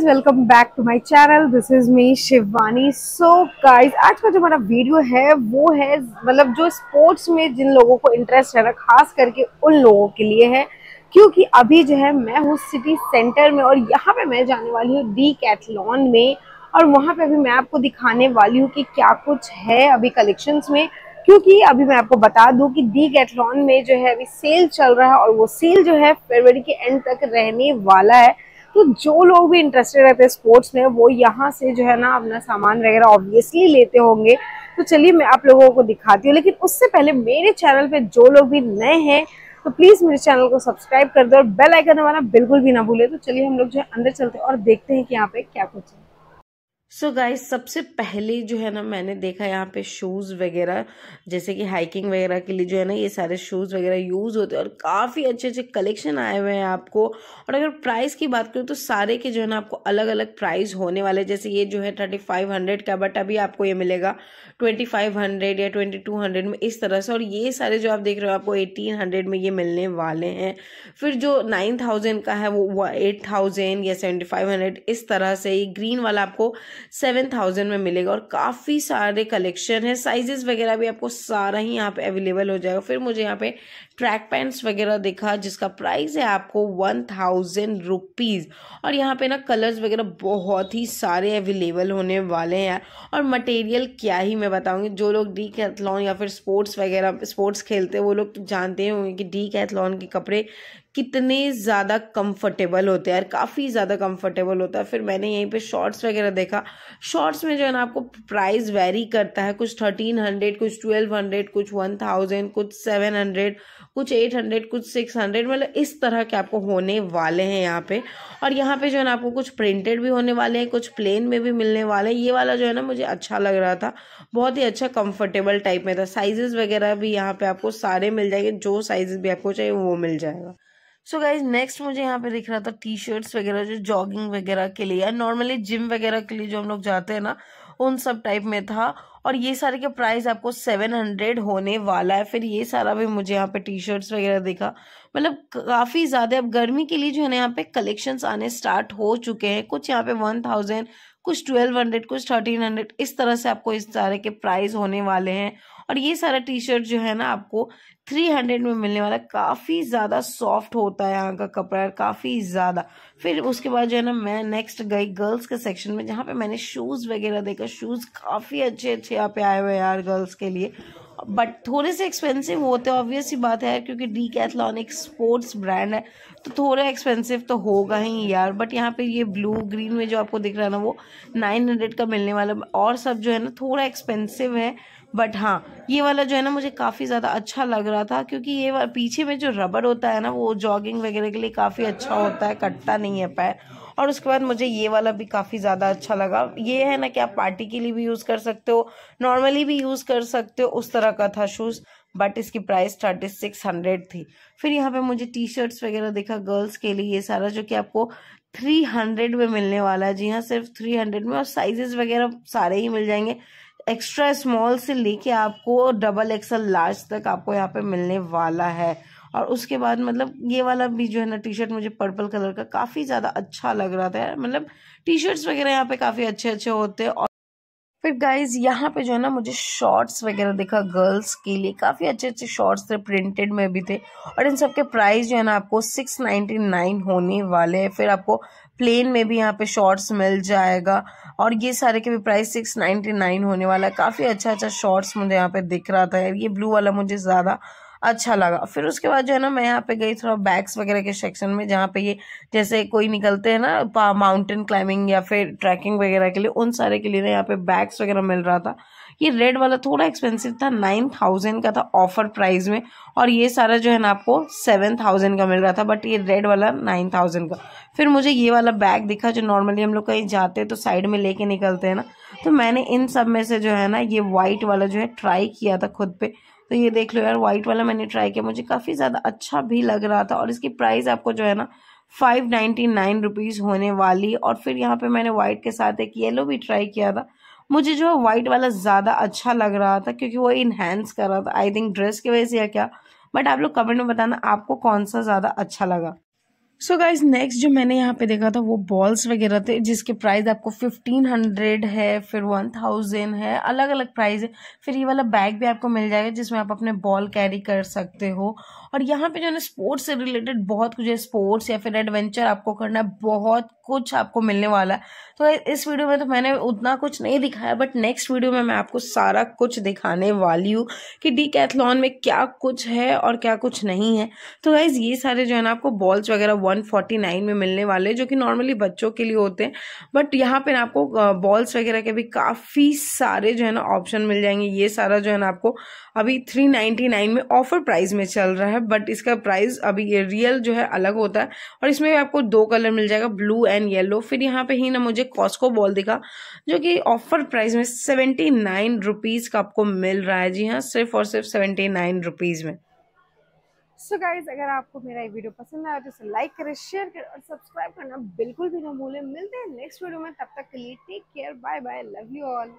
guys welcome back to my channel this is me Shivani so guys आज का जो हमारा वीडियो है वो है मतलब जो स्पोर्ट्स में जिन लोगों को इंटरेस्ट है ना खास करके उन लोगों के लिए है क्योंकि अभी जो है मैं हूँ सिटी सेंटर में और यहाँ पे मैं जाने वाली हूँ डी कैथलॉन में और वहाँ पे अभी मैं आपको दिखाने वाली हूँ कि क्या कुछ है अभी कलेक्शन में क्योंकि अभी मैं आपको बता दूं कि डी कैथलॉन में जो है अभी सेल चल रहा है और वो सेल जो है फरवरी के एंड तक रहने वाला है तो जो लोग भी इंटरेस्टेड रहते हैं स्पोर्ट्स में वो यहाँ से जो है ना अपना सामान वगैरह ऑब्वियसली लेते होंगे तो चलिए मैं आप लोगों को दिखाती हूँ लेकिन उससे पहले मेरे चैनल पे जो लोग भी नए हैं तो प्लीज़ मेरे चैनल को सब्सक्राइब कर दो और बेल आइकन हमारा बिल्कुल भी ना भूले तो चलिए हम लोग जो है अंदर चलते हैं और देखते हैं कि यहाँ पे क्या कुछ है सो so गाइस सबसे पहले जो है ना मैंने देखा यहाँ पे शूज़ वगैरह जैसे कि हाइकिंग वगैरह के लिए जो है ना ये सारे शूज़ वगैरह यूज़ होते हैं और काफ़ी अच्छे अच्छे कलेक्शन आए हुए हैं आपको और अगर प्राइस की बात करूँ तो सारे के जो है ना आपको अलग अलग प्राइस होने वाले जैसे ये जो है थर्टी फाइव हंड्रेड का बट अभी आपको ये मिलेगा ट्वेंटी फाइव हंड्रेड या ट्वेंटी टू हंड्रेड में इस तरह से और ये सारे जो आप देख रहे हो आपको एटीन हंड्रेड में ये मिलने वाले हैं फिर जो नाइन थाउजेंड का है वो एट थाउजेंड या सेवेंटी फाइव हंड्रेड इस तरह से ये ग्रीन वाला आपको सेवन थाउजेंड में मिलेगा और काफ़ी सारे कलेक्शन है साइजेस वगैरह भी आपको सारा ही यहाँ पे अवेलेबल हो जाएगा फिर मुझे यहाँ पे ट्रैक पैंट्स वगैरह दिखा जिसका प्राइस है आपको वन थाउजेंड रुपीज़ और यहाँ पे ना कलर्स वगैरह बहुत ही सारे अवेलेबल होने वाले हैं यार और मटेरियल क्या ही मैं बताऊँगी जो लोग डी कैथलॉन या फिर स्पोर्ट्स वगैरह स्पोर्ट्स खेलते हैं वो लोग तो जानते होंगे कि डी कैथलॉन के कपड़े कितने ज़्यादा कंफर्टेबल होते हैं यार काफ़ी ज़्यादा कंफर्टेबल होता है फिर मैंने यहीं पे शॉर्ट्स वगैरह देखा शॉर्ट्स में जो है ना आपको प्राइस वेरी करता है कुछ थर्टीन हंड्रेड कुछ ट्वेल्व हंड्रेड कुछ वन थाउजेंड कुछ सेवन हंड्रेड कुछ एट हंड्रेड कुछ सिक्स हंड्रेड मतलब इस तरह के आपको होने वाले हैं यहाँ पे और यहाँ पे जो है ना आपको कुछ प्रिंटेड भी होने वाले हैं कुछ प्लेन में भी मिलने वाले हैं ये वाला जो है ना मुझे अच्छा लग रहा था बहुत ही अच्छा कंफर्टेबल टाइप में था साइजेस वगैरह भी यहाँ पे आपको सारे मिल जाएंगे जो साइजेस भी आपको चाहिए वो मिल जाएगा सो गाइज नेक्स्ट मुझे यहाँ पे दिख रहा था टी शर्ट्स वगैरह जो जॉगिंग वगैरह के लिए या नॉर्मली जिम वगैरह के लिए जो हम लोग जाते हैं ना उन सब टाइप में था और ये सारे का प्राइस आपको सेवन हंड्रेड होने वाला है फिर ये सारा भी मुझे यहाँ पे टी शर्ट्स वगैरह देखा मतलब काफ़ी ज़्यादा अब गर्मी के लिए जो है ना यहाँ पे कलेक्शंस आने स्टार्ट हो चुके हैं कुछ यहाँ पे वन थाउजेंड कुछ ट्वेल्व हंड्रेड कुछ थर्टीन हंड्रेड इस तरह से आपको इस सारे के प्राइस होने वाले हैं और ये सारा टी शर्ट जो है ना आपको थ्री हंड्रेड में मिलने वाला काफ़ी ज़्यादा सॉफ्ट होता है यहाँ का कपड़ा काफ़ी ज़्यादा फिर उसके बाद जो है ना मैं नेक्स्ट गई गर्ल्स के सेक्शन में जहाँ पे मैंने शूज़ वगैरह देखा शूज़ काफ़ी अच्छे अच्छे यहाँ पे आए हुए यार गर्ल्स के लिए बट थोड़े से एक्सपेंसिव होते हैं ऑब्वियस ही बात है क्योंकि डी एक स्पोर्ट्स ब्रांड है तो थोड़ा एक्सपेंसिव तो होगा ही यार बट यहाँ पे ये ब्लू ग्रीन में जो आपको दिख रहा है ना वो नाइन हंड्रेड का मिलने वाला और सब जो है ना थोड़ा एक्सपेंसिव है बट हाँ ये वाला जो है ना मुझे काफ़ी ज़्यादा अच्छा लग रहा था क्योंकि ये पीछे में जो रबड़ होता है ना वो जॉगिंग वगैरह के लिए काफ़ी अच्छा होता है कटता नहीं है पैर और उसके बाद मुझे ये वाला भी काफ़ी ज़्यादा अच्छा लगा ये है ना कि आप पार्टी के लिए भी यूज़ कर सकते हो नॉर्मली भी यूज़ कर सकते हो उस तरह का था शूज़ बट इसकी प्राइस थर्टी सिक्स हंड्रेड थी फिर यहाँ पे मुझे टी शर्ट्स वगैरह देखा गर्ल्स के लिए ये सारा जो कि आपको थ्री हंड्रेड में मिलने वाला है जी हाँ सिर्फ थ्री हंड्रेड में और साइजेस वगैरह सारे ही मिल जाएंगे एक्स्ट्रा स्मॉल से लेके आपको डबल एक्सल लार्ज तक आपको यहाँ पे मिलने वाला है और उसके बाद मतलब ये वाला भी जो है ना टी शर्ट मुझे पर्पल कलर का काफ़ी ज़्यादा अच्छा लग रहा था मतलब टी शर्ट्स वगैरह यहाँ पे काफ़ी अच्छे अच्छे होते हैं और फिर गाइज यहाँ पे जो है ना मुझे शॉर्ट्स वगैरह देखा गर्ल्स के लिए काफ़ी अच्छे अच्छे शॉर्ट्स थे प्रिंटेड में भी थे और इन सब प्राइस जो है ना आपको सिक्स नाइनटी नाइन होने वाले हैं फिर आपको प्लेन में भी यहाँ पे शॉर्ट्स मिल जाएगा और ये सारे के भी प्राइस सिक्स नाइन्टी नाइन होने वाला है काफ़ी अच्छा अच्छा शॉर्ट्स मुझे यहाँ पे दिख रहा था ये ब्लू वाला मुझे ज़्यादा अच्छा लगा फिर उसके बाद जो है ना मैं यहाँ पे गई थोड़ा बैग्स वगैरह के सेक्शन में जहाँ पे ये जैसे कोई निकलते हैं ना माउंटेन क्लाइंबिंग या फिर ट्रैकिंग वगैरह के लिए उन सारे के लिए ना यहाँ पे बैग्स वगैरह मिल रहा था ये रेड वाला थोड़ा एक्सपेंसिव था नाइन थाउजेंड का था ऑफर प्राइस में और ये सारा जो है ना आपको सेवन थाउजेंड का मिल रहा था बट ये रेड वाला नाइन थाउजेंड का फिर मुझे ये वाला बैग दिखा जो नॉर्मली हम लोग कहीं जाते हैं तो साइड में लेके निकलते हैं ना तो मैंने इन सब में से जो है ना ये वाइट वाला जो है ट्राई किया था खुद पे तो ये देख लो यार व्हाइट वाला मैंने ट्राई किया मुझे काफ़ी ज़्यादा अच्छा भी लग रहा था और इसकी प्राइस आपको जो है ना फाइव नाइन्टी नाइन रुपीज़ होने वाली और फिर यहाँ पे मैंने वाइट के साथ एक येलो भी ट्राई किया था मुझे जो है वाइट वाला ज़्यादा अच्छा लग रहा था क्योंकि वो इन्हेंस कर रहा था आई थिंक ड्रेस की वजह से या क्या बट आप लोग कमेंट में बताना आपको कौन सा ज़्यादा अच्छा लगा सो गाइज नेक्स्ट जो मैंने यहाँ पे देखा था वो बॉल्स वगैरह थे जिसके प्राइस आपको फिफ्टीन हंड्रेड है फिर वन थाउजेंड है अलग अलग प्राइस है फिर ये वाला बैग भी आपको मिल जाएगा जिसमें आप अपने बॉल कैरी कर सकते हो और यहाँ पे जो है स्पोर्ट्स से रिलेटेड बहुत कुछ है स्पोर्ट्स या फिर एडवेंचर आपको करना है बहुत कुछ आपको मिलने वाला है तो इस वीडियो में तो मैंने उतना कुछ नहीं दिखाया बट नेक्स्ट वीडियो में मैं आपको सारा कुछ दिखाने वाली हूँ कि डी में क्या कुछ है और क्या कुछ नहीं है तो गाइज ये सारे जो है ना आपको बॉल्स वगैरह वन में मिलने वाले जो कि नॉर्मली बच्चों के लिए होते हैं बट यहाँ पर आपको बॉल्स वगैरह के भी काफ़ी सारे जो है ना ऑप्शन मिल जाएंगे ये सारा जो है ना आपको अभी थ्री नाइन्टी नाइन में ऑफर प्राइस में चल रहा है है बट इसका प्राइस अभी ये रियल जो है अलग होता है और इसमें आपको दो कलर मिल जाएगा ब्लू एंड येलो फिर यहाँ पे ही ना मुझे कॉस्को बॉल दिखा जो कि ऑफर प्राइस में सेवेंटी नाइन रुपीज़ का आपको मिल रहा है जी हाँ सिर्फ और सिर्फ सेवेंटी नाइन रुपीज़ में सो so गाइज अगर आपको मेरा ये वीडियो पसंद आया तो इसे लाइक करें शेयर करें और सब्सक्राइब करना बिल्कुल भी ना भूलें मिलते हैं नेक्स्ट वीडियो में तब तक के लिए take care bye bye love you all